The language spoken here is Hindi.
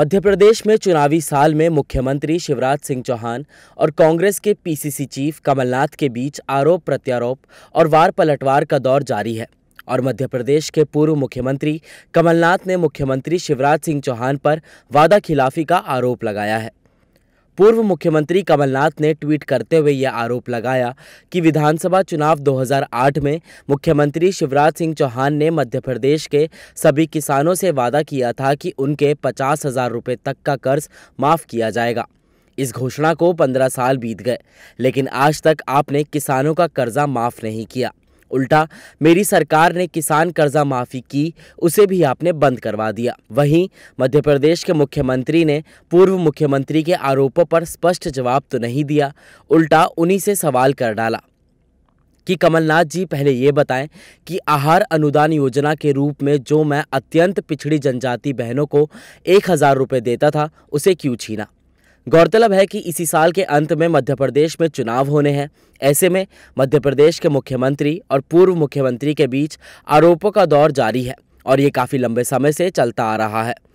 मध्य प्रदेश में चुनावी साल में मुख्यमंत्री शिवराज सिंह चौहान और कांग्रेस के पीसीसी चीफ कमलनाथ के बीच आरोप प्रत्यारोप और वार पलटवार का दौर जारी है और मध्य प्रदेश के पूर्व मुख्यमंत्री कमलनाथ ने मुख्यमंत्री शिवराज सिंह चौहान पर वादा खिलाफी का आरोप लगाया है पूर्व मुख्यमंत्री कमलनाथ ने ट्वीट करते हुए यह आरोप लगाया कि विधानसभा चुनाव 2008 में मुख्यमंत्री शिवराज सिंह चौहान ने मध्य प्रदेश के सभी किसानों से वादा किया था कि उनके पचास हजार रुपये तक का कर्ज माफ किया जाएगा इस घोषणा को पंद्रह साल बीत गए लेकिन आज तक आपने किसानों का कर्जा माफ नहीं किया उल्टा मेरी सरकार ने किसान कर्जा माफी की उसे भी आपने बंद करवा दिया वहीं मध्य प्रदेश के मुख्यमंत्री ने पूर्व मुख्यमंत्री के आरोपों पर स्पष्ट जवाब तो नहीं दिया उल्टा उन्हीं से सवाल कर डाला कि कमलनाथ जी पहले ये बताएं कि आहार अनुदान योजना के रूप में जो मैं अत्यंत पिछड़ी जनजाति बहनों को एक हज़ार रुपये देता था उसे क्यों छीना गौरतलब है कि इसी साल के अंत में मध्य प्रदेश में चुनाव होने हैं ऐसे में मध्य प्रदेश के मुख्यमंत्री और पूर्व मुख्यमंत्री के बीच आरोपों का दौर जारी है और ये काफ़ी लंबे समय से चलता आ रहा है